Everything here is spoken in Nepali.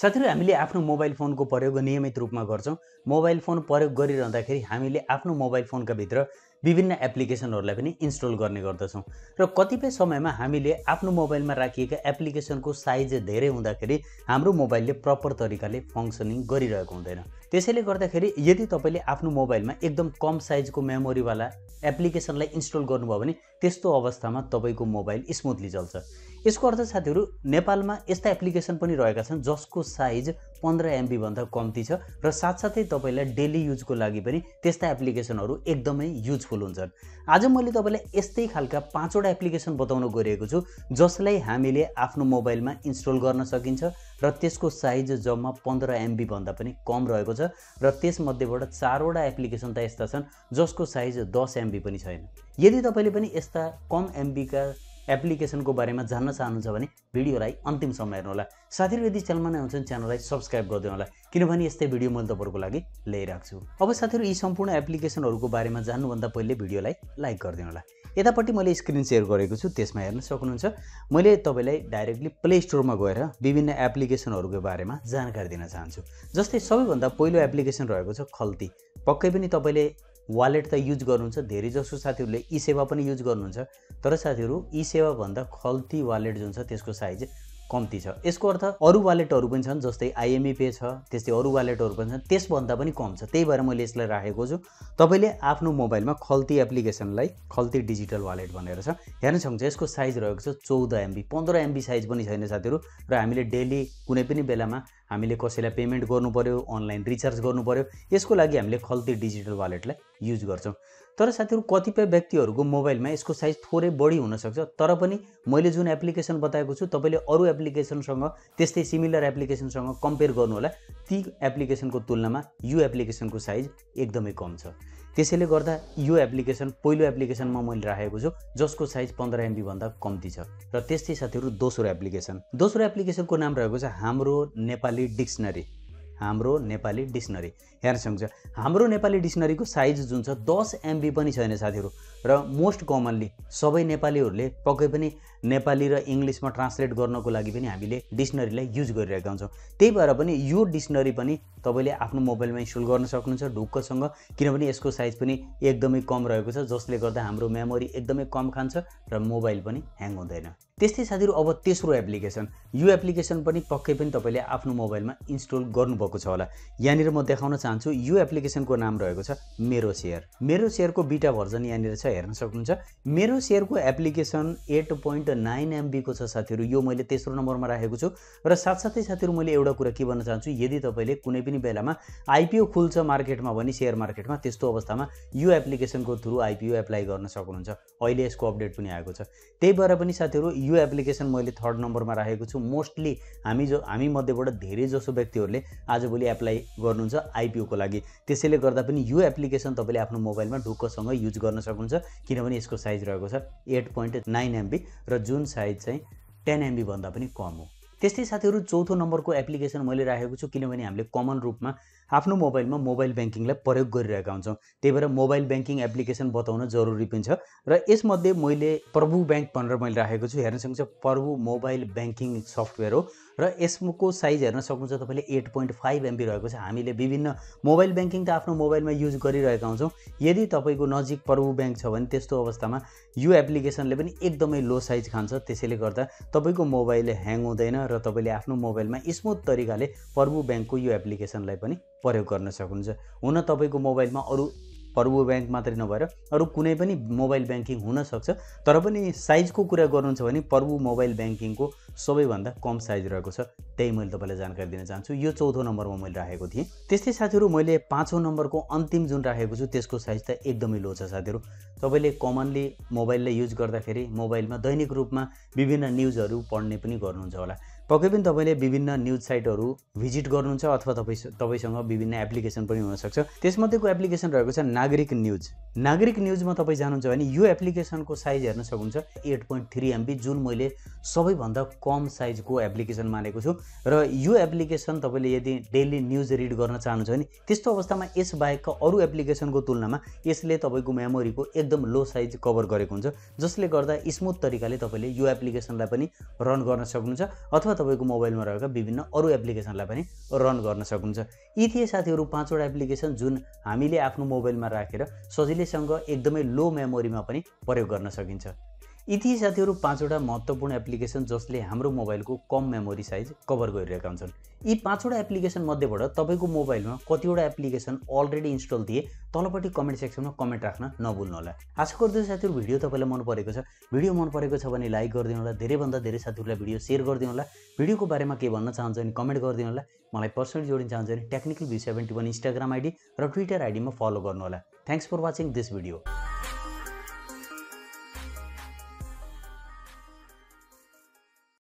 साथीहरू हामीले आफ्नो मोबाइल फोनको प्रयोग नियमित रूपमा गर्छौँ मोबाइल फोन प्रयोग गरिरहँदाखेरि हामीले आफ्नो मोबाइल फोनका भित्र विभिन्न एप्लिकेसनहरूलाई पनि इन्स्टल गर्ने गर्दछौँ र कतिपय समयमा हामीले आफ्नो मोबाइलमा राखिएका एप्लिकेसनको साइज धेरै हुँदाखेरि हाम्रो मोबाइलले प्रपर तरिकाले फङ्सनिङ गरिरहेको हुँदैन त्यसैले गर्दाखेरि यदि तपाईँले आफ्नो मोबाइलमा एकदम कम साइजको मेमोरीवाला एप्लिकेसनलाई इन्स्टल गर्नुभयो भने त्यस्तो अवस्थामा तपाईँको मोबाइल स्मुथली चल्छ यसको अर्थ साथीहरू नेपालमा यस्ता एप्लिकेसन पनि रहेका छन् जसको साइज पन्ध्र एमबीभन्दा कम्ती छ र साथसाथै तपाईँलाई डेली युजको लागि पनि त्यस्ता एप्लिकेसनहरू एकदमै युजफुल हुन्छन् आज मैले तपाईँलाई यस्तै खालका पाँचवटा एप्लिकेसन बताउन गइरहेको छु जसलाई हामीले आफ्नो मोबाइलमा इन्स्टल गर्न सकिन्छ र त्यसको साइज जम्मा पन्ध्र एमबीभन्दा पनि कम रहेको छ र त्यसमध्येबाट चारवटा एप्लिकेसन त यस्ता छन् जसको साइज दस एमबी पनि छैन यदि तपाईँले पनि यस्ता कम एमबीका एप्लिकेसनको बारेमा जान्न चाहनुहुन्छ भने भिडियोलाई अन्तिमसम्म हेर्नुहोला साथीहरू यदि च्यानलमा नै हुन्छन् च्यानललाई सब्सक्राइब गरिदिनु होला किनभने यस्तै भिडियो मैले तपाईँहरूको लागि ल्याइरहेको छु अब साथीहरू यी सम्पूर्ण एप्लिकेसनहरूको बारेमा जान्नुभन्दा पहिले भिडियोलाई लाइक गरिदिनु होला यतापट्टि मैले स्क्रिन सेयर गरेको छु त्यसमा हेर्न सक्नुहुन्छ मैले तपाईँलाई डाइरेक्टली प्ले स्टोरमा गएर विभिन्न एप्लिकेसनहरूको बारेमा जानकारी दिन चाहन्छु जस्तै सबैभन्दा पहिलो एप्लिकेसन रहेको छ खल्ती पक्कै पनि तपाईँले वालेट त युज गर्नुहुन्छ धेरै जसो साथीहरूले ई सेवा पनि युज गर्नुहुन्छ तर साथीहरू ई सेवाभन्दा खल्ती वालेट जुन छ त्यसको साइज कम्ती छ यसको अर्थ अरू वालेटहरू पनि छन् जस्तै आइएमई पे e छ त्यस्तै अरू वालेटहरू पनि छन् त्यसभन्दा पनि कम छ त्यही भएर मैले यसलाई राखेको छु तपाईँले आफ्नो मोबाइलमा खल्ती एप्लिकेसनलाई खल्ती डिजिटल वालेट भनेर छ हेर्न सक्छ यसको साइज रहेको छ चौध एमबी पन्ध्र एमबी साइज पनि छैन साथीहरू र हामीले डेली कुनै पनि बेलामा हामीले कसैलाई पेमेन्ट पऱ्यो अनलाइन रिचार्ज गर्नु पऱ्यो यसको लागि हामीले खल्ती डिजिटल वालेटलाई युज गर्छौँ तर साथीहरू कतिपय व्यक्तिहरूको मोबाइलमा यसको साइज थोरै बढी हुनसक्छ तर पनि मैले जुन एप्लिकेसन बताएको छु तपाईँले अरू एप्लिकेसनसँग त्यस्तै सिमिलर एप्लिकेसनसँग कम्पेयर गर्नुहोला ती एप्लिकेसनको तुलनामा यो एप्लिकेसनको साइज एकदमै कम छ त्यसैले गर्दा यो एप्लिकेसन पहिलो एप्लिकेसनमा मैले राखेको छु जसको साइज पन्ध्र एमबीभन्दा कम्ती छ र त्यस्तै साथीहरू दोस्रो एप्लिकेसन दोस्रो एप्लिकेसनको नाम रहेको छ हाम्रो नेपाली डिक्सनरी हाम्रो नेपाली डिक्सनरी हेर्न छ हाम्रो नेपाली डिक्सनरीको साइज जुन छ दस एमबी पनि छैन साथीहरू र मोस्ट कमनली सबै नेपालीहरूले पक्कै पनि नेपाली र इङ्ग्लिसमा ट्रान्सलेट गर्नको लागि पनि हामीले डिक्सनरीलाई युज गरिरहेका हुन्छौँ त्यही भएर पनि यो डिक्सनरी पनि तपाईँले आफ्नो मोबाइलमा इन्स्टल गर्न सक्नुहुन्छ ढुक्कसँग किनभने यसको साइज पनि एकदमै कम रहेको छ जसले गर्दा हाम्रो मेमोरी एकदमै कम खान्छ र मोबाइल पनि ह्याङ हुँदैन त्यस्तै साथीहरू अब तेस्रो एप्लिकेसन यो एप्लिकेसन पनि पक्कै पनि तपाईँले आफ्नो मोबाइलमा इन्स्टल गर्नुभएको छ होला यहाँनिर म देखाउन चाहन्छु यो एप्लिकेसनको नाम रहेको छ मेरो सेयर मेरो सेयरको बिटा भर्जन यहाँनिर छ हेर्न सक्नुहुन्छ मेरो सेयरको application eight point point nine एमबीको छ साथीहरू यो मैले तेस्रो नम्बरमा राखेको छु र साथसाथै साथीहरू मैले एउटा कुरा के भन्न चाहन्छु यदि तपाईँले कुनै पनि बेलामा आइपिओ खुल्छ मार्केटमा भने सेयर मार्केटमा त्यस्तो अवस्थामा यो एप्लिकेसनको थ्रु आइपिओ एप्लाई गर्न सक्नुहुन्छ अहिले यसको अपडेट पनि आएको छ त्यही भएर पनि साथीहरू यो एप्लिकेसन मैले थर्ड नम्बरमा राखेको छु मोस्टली हामी जो हामी मध्येबाट धेरै जसो व्यक्तिहरूले आजभोलि एप्लाई गर्नुहुन्छ आइपिओको लागि त्यसैले गर्दा पनि यो एप्लिकेसन तपाईँले आफ्नो मोबाइलमा ढुक्कसँग युज गर्न सक्नुहुन्छ किनभने यसको साइज रहेको छ एट पोइन्ट नाइन एमबी र जुन साइज चाहिँ टेन एमबीभन्दा पनि कम हो त्यस्तै साथीहरू चौथो नम्बरको एप्लिकेसन मैले राखेको छु किनभने हामीले कमन रूपमा आफ्नो मोबाइलमा मोबाइल ब्याङ्किङलाई प्रयोग गरिरहेका हुन्छौँ त्यही भएर मोबाइल ब्याङ्किङ एप्लिकेसन बताउन जरुरी पनि छ र यसमध्ये मैले प्रभु ब्याङ्क भनेर मैले राखेको छु हेर्न सक्नुहुन्छ प्रभु मोबाइल ब्याङ्किङ सफ्टवेयर हो र यसको साइज हेर्न सक्नुहुन्छ तपाईँले एट पोइन्ट फाइभ एमबी रहेको छ हामीले विभिन्न मोबाइल ब्याङ्किङ त आफ्नो मोबाइलमा युज गरिरहेका हुन्छौँ यदि तपाईँको नजिक प्रभु ब्याङ्क छ भने त्यस्तो अवस्थामा यो एप्लिकेसनले पनि एकदमै लो साइज खान्छ त्यसैले गर्दा तपाईँको मोबाइल ह्याङ हुँदैन र तपाईँले आफ्नो मोबाइलमा स्मुथ तरिकाले प्रभु ब्याङ्कको यो एप्लिकेसनलाई पनि प्रयोग गर्न सक्नुहुन्छ हुन तपाईँको मोबाइलमा अरू पर्वो ब्याङ्क मात्रै नभएर अरू कुनै पनि मोबाइल ब्याङ्किङ हुनसक्छ तर पनि साइजको कुरा गर्नुहुन्छ भने पर्बु मोबाइल ब्याङ्किङको सबैभन्दा कम साइज रहेको छ त्यही मैले तपाईँलाई जानकारी दिन चाहन्छु यो चौथो नम्बरमा मैले राखेको थिएँ त्यस्तै साथीहरू मैले पाँचौँ नम्बरको अन्तिम जुन राखेको छु त्यसको साइज त एकदमै लो छ साथीहरू तपाईँले कमनली मोबाइललाई युज गर्दाखेरि मोबाइलमा दैनिक रूपमा विभिन्न न्युजहरू पढ्ने पनि गर्नुहुन्छ होला पक्कै पनि तपाईँले विभिन्न न्युज साइटहरू भिजिट गर्नुहुन्छ अथवा तपाईँ तपाईँसँग विभिन्न एप्लिकेसन पनि हुनसक्छ त्यसमध्येको एप्लिकेसन रहेको छ नागरिक न्युज नागरिक न्युजमा तपाईँ जानुहुन्छ भने यो एप्लिकेसनको साइज हेर्न सक्नुहुन्छ एट पोइन्ट थ्री एमबी जुन मैले सबैभन्दा कम साइजको एप्लिकेसन मानेको छु र यो एप्लिकेसन तपाईँले यदि डेली न्युज रिड गर्न चाहनुहुन्छ भने त्यस्तो अवस्थामा यसबाहेकका अरू एप्लिकेसनको तुलनामा यसले तपाईँको मेमोरीको एकदम लो साइज कभर गरेको हुन्छ जसले गर्दा स्मुथ तरिकाले तपाईँले यो एप्लिकेसनलाई पनि रन गर्न सक्नुहुन्छ अथवा तपाईँको मोबाइलमा रहेका विभिन्न अरू एप्लिकेसनलाई पनि रन गर्न सक्नुहुन्छ यी थिए साथीहरू पाँचवटा एप्लिकेसन जुन हामीले आफ्नो मोबाइलमा राखेर सजिलैसँग एकदमै लो मेमोरीमा पनि प्रयोग गर्न सकिन्छ यति साथीहरू पाँचवटा महत्त्वपूर्ण एप्लिकेसन जसले हाम्रो मोबाइलको कम मेमोरी साइज कभर गरिरहेका हुन्छन् यी पाँचवटा एप्लिकेसन मध्येबाट तपाईँको मोबाइलमा कतिवटा एप्लिकेसन अलरेडी इन्स्टल थिए तलपट्टि कमेन्ट सेक्सनमा कमेन्ट राख्न नभुल्नु होला आशा गर्दै साथीहरू भिडियो तपाईँलाई मन परेको छ भिडियो मन परेको छ भने लाइक गरिदिनु होला धेरैभन्दा धेरै साथीहरूलाई भिडियो सेयर गरिदिनु होला भिडियोको बारेमा के भन्न चाहन्छ भने कमेन्ट गरिदिनु होला मलाई पर्सनली जोडिन चाहन्छ भने technical view seventy one Instagram ID र ट्विटर आइडीमा फलो गर्नु होला thanks for watching this video